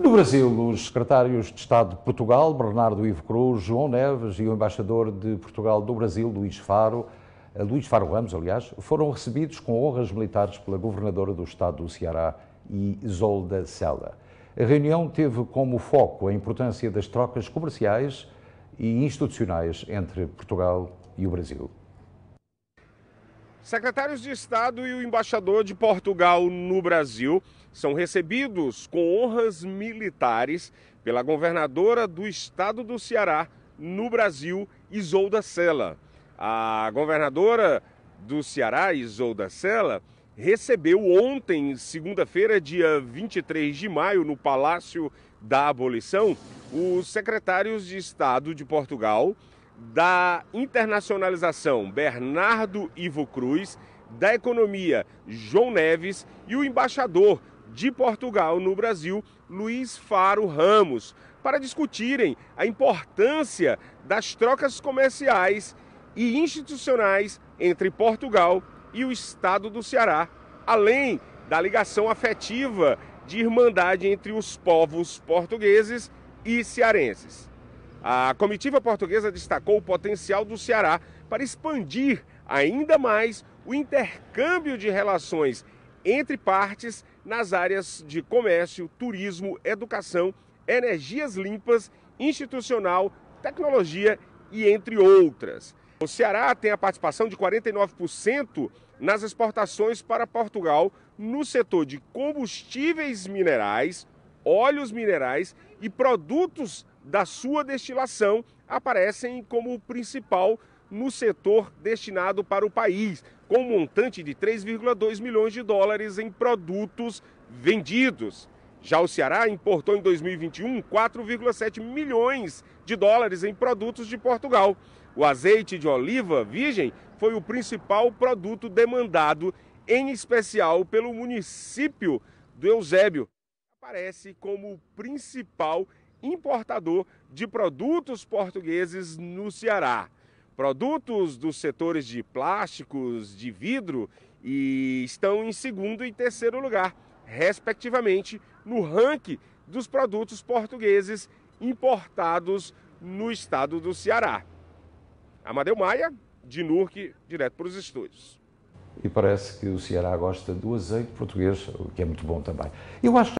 No Brasil, os secretários de Estado de Portugal, Bernardo Ivo Cruz, João Neves e o embaixador de Portugal do Brasil, Luís Faro, eh, Luís Faro Ramos, aliás, foram recebidos com honras militares pela governadora do estado do Ceará, Isolda Sela. A reunião teve como foco a importância das trocas comerciais e institucionais entre Portugal e o Brasil. Secretários de Estado e o embaixador de Portugal no Brasil são recebidos com honras militares pela governadora do estado do Ceará no Brasil, Isolda Sela. A governadora do Ceará, Isolda Sela, recebeu ontem, segunda-feira, dia 23 de maio, no Palácio da Abolição, os secretários de Estado de Portugal, da internacionalização Bernardo Ivo Cruz, da economia João Neves e o embaixador de Portugal no Brasil, Luiz Faro Ramos, para discutirem a importância das trocas comerciais e institucionais entre Portugal e o estado do Ceará, além da ligação afetiva de irmandade entre os povos portugueses e cearenses. A comitiva portuguesa destacou o potencial do Ceará para expandir ainda mais o intercâmbio de relações entre partes nas áreas de comércio, turismo, educação, energias limpas, institucional, tecnologia e entre outras. O Ceará tem a participação de 49% nas exportações para Portugal no setor de combustíveis minerais, óleos minerais e produtos da sua destilação aparecem como o principal no setor destinado para o país, com um montante de 3,2 milhões de dólares em produtos vendidos. Já o Ceará importou em 2021 4,7 milhões de dólares em produtos de Portugal. O azeite de oliva virgem foi o principal produto demandado, em especial pelo município do Eusébio. Aparece como o principal importador de produtos portugueses no Ceará. Produtos dos setores de plásticos, de vidro e estão em segundo e terceiro lugar, respectivamente, no ranking dos produtos portugueses importados no estado do Ceará. Amadeu Maia, de NURC, direto para os estúdios. E parece que o Ceará gosta do azeite português, o que é muito bom também. Eu acho